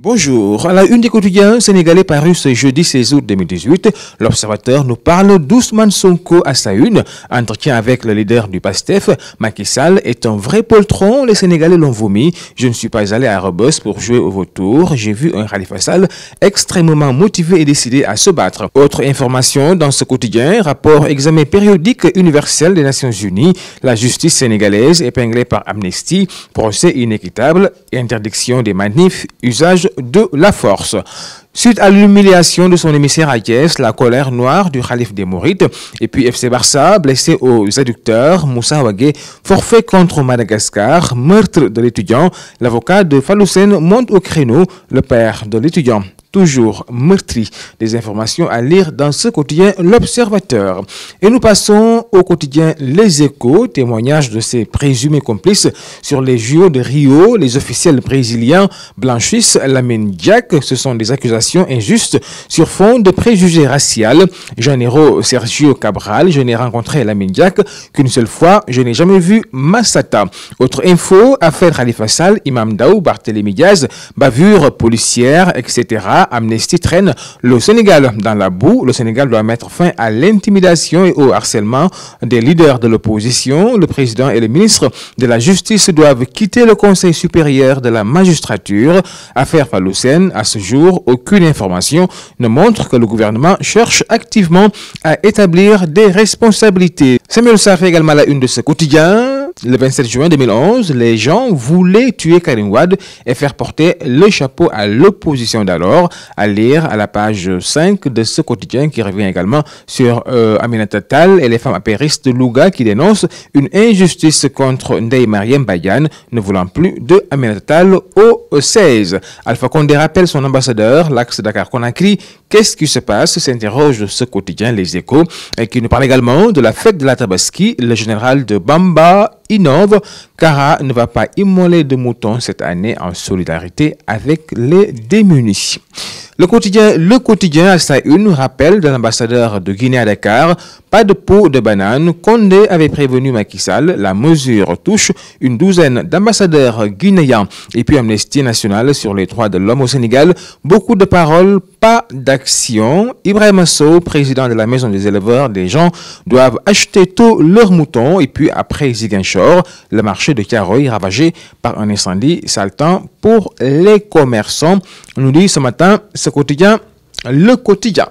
Bonjour. À la une des quotidiens sénégalais paru ce jeudi 16 août 2018, l'Observateur nous parle d'Ousmane Sonko à sa une. Entretien avec le leader du PASTEF, Macky Sall, est un vrai poltron. Les Sénégalais l'ont vomi. Je ne suis pas allé à Rebos pour jouer au vautour. J'ai vu un Khalifa Sall extrêmement motivé et décidé à se battre. Autre information dans ce quotidien, rapport examen périodique universel des Nations Unies, la justice sénégalaise épinglée par Amnesty, procès inéquitable, interdiction des manifs, usage de la force. Suite à l'humiliation de son émissaire à la colère noire du Khalif des Maurites, et puis FC Barça, blessé aux adducteurs, Moussa Wagé, forfait contre Madagascar, meurtre de l'étudiant, l'avocat de Faloussen monte au créneau, le père de l'étudiant toujours meurtri. Des informations à lire dans ce quotidien L'Observateur. Et nous passons au quotidien Les Échos, témoignage de ses présumés complices sur les JO de Rio. Les officiels brésiliens blanchissent Lamine Jack. Ce sont des accusations injuste injustes sur fond de préjugés raciaux. Généraux Sergio Cabral, je n'ai rencontré la Mindiac qu'une seule fois, je n'ai jamais vu Massata. Autre info, affaire Khalifa Sall, Imam Daou, Barthélémy Diaz, bavure policière, etc. Amnesty traîne le Sénégal dans la boue. Le Sénégal doit mettre fin à l'intimidation et au harcèlement des leaders de l'opposition. Le président et le ministre de la Justice doivent quitter le Conseil supérieur de la magistrature. Affaire Faloussen, à ce jour, aucun aucune information ne montre que le gouvernement cherche activement à établir des responsabilités. Samuel Sarr également la une de ses quotidiens le 27 juin 2011, les gens voulaient tuer Karim Wad et faire porter le chapeau à l'opposition d'alors, à lire à la page 5 de ce quotidien qui revient également sur euh, et les femmes apéristes de Louga qui dénoncent une injustice contre Neymarien Mariam Bayan, ne voulant plus de Aminata au 16. Alpha Condé rappelle son ambassadeur, l'axe Dakar-Conakry, qu'est-ce qui se passe s'interroge ce quotidien Les Échos, et qui nous parle également de la fête de la Tabaski, le général de Bamba innove Cara ne va pas immoler de moutons cette année en solidarité avec les démunis. Le quotidien, le quotidien à sa une rappelle de l'ambassadeur de Guinée à Dakar, pas de peau de banane. Condé avait prévenu Macky Sall, la mesure touche une douzaine d'ambassadeurs guinéens. Et puis Amnesty National sur les droits de l'homme au Sénégal, beaucoup de paroles pas d'action. Ibrahim Sow, président de la Maison des éleveurs, des gens doivent acheter tous leurs moutons. Et puis après Ziguinchor, le marché de caroï ravagé par un incendie saltant pour les commerçants. nous dit ce matin, ce quotidien, le quotidien.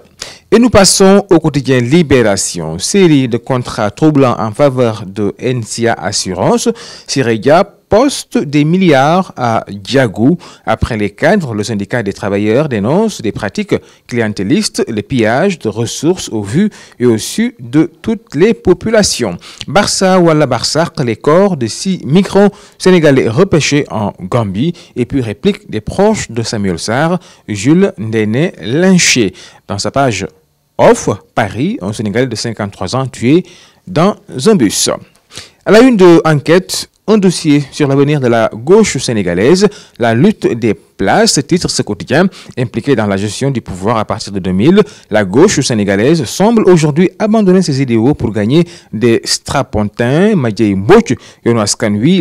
Et nous passons au quotidien Libération, série de contrats troublants en faveur de NCA Assurance. Siréga. Poste des milliards à Diagou. Après les cadres, le syndicat des travailleurs dénonce des pratiques clientélistes, les pillages de ressources au vu et au su de toutes les populations. Barça ou à la Barça, les corps de six migrants sénégalais repêchés en Gambie et puis réplique des proches de Samuel Sarr, Jules Néné lynché. Dans sa page Off, Paris, un Sénégalais de 53 ans tué dans un bus. À la une de enquête, un dossier sur l'avenir de la gauche sénégalaise, la lutte des places, titre ce quotidien, impliqué dans la gestion du pouvoir à partir de 2000. La gauche sénégalaise semble aujourd'hui abandonner ses idéaux pour gagner des strapontins, Madjei et Yono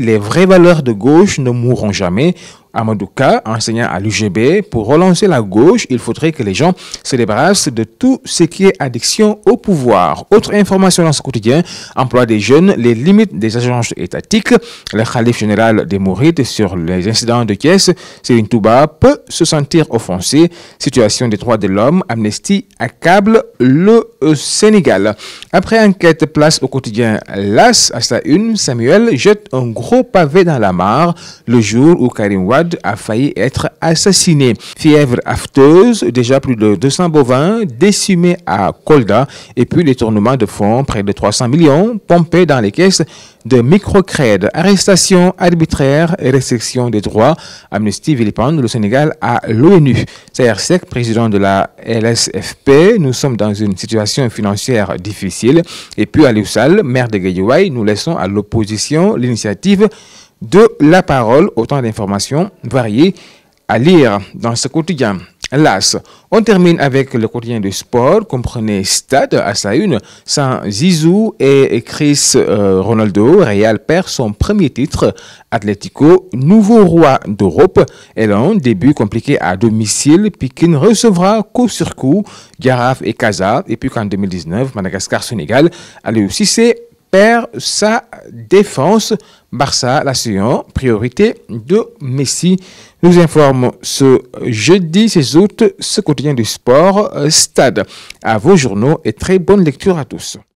les vraies valeurs de gauche ne mourront jamais. Amadouka, enseignant à l'UGB, pour relancer la gauche, il faudrait que les gens se débarrassent de tout ce qui est addiction au pouvoir. Autre information dans ce quotidien, emploi des jeunes, les limites des agences étatiques, le calife général des Mourides sur les incidents de caisse, une Touba peut se sentir offensé. Situation des droits de l'homme, Amnesty accable le euh, Sénégal. Après enquête, place au quotidien LAS, à sa une, Samuel jette un gros pavé dans la mare le jour où Karim Wad a failli être assassiné. Fièvre afteuse, déjà plus de 200 bovins décimés à Kolda et puis les tournements de fonds, près de 300 millions, pompés dans les caisses de microcrèdes, Arrestation arbitraire, et restrictions des droits. Amnesty vilipende le Sénégal à l'ONU. Sec, président de la LSFP, nous sommes dans une situation financière difficile. Et puis à Sall, maire de Gayouaï. nous laissons à l'opposition l'initiative de la parole, autant d'informations variées à lire dans ce quotidien. Las, on termine avec le quotidien de sport, comprenez Stade à sa une, sans Zizou et Chris euh, Ronaldo, Real perd son premier titre, Atlético, nouveau roi d'Europe, un début compliqué à domicile, Pikin recevra coup sur coup, Garaf et Kaza, et puis qu'en 2019, Madagascar-Sénégal, le Cissé perd sa défense. Barça, la séance, priorité de Messi, nous informons ce jeudi 6 août ce quotidien du sport euh, Stade. À vos journaux et très bonne lecture à tous.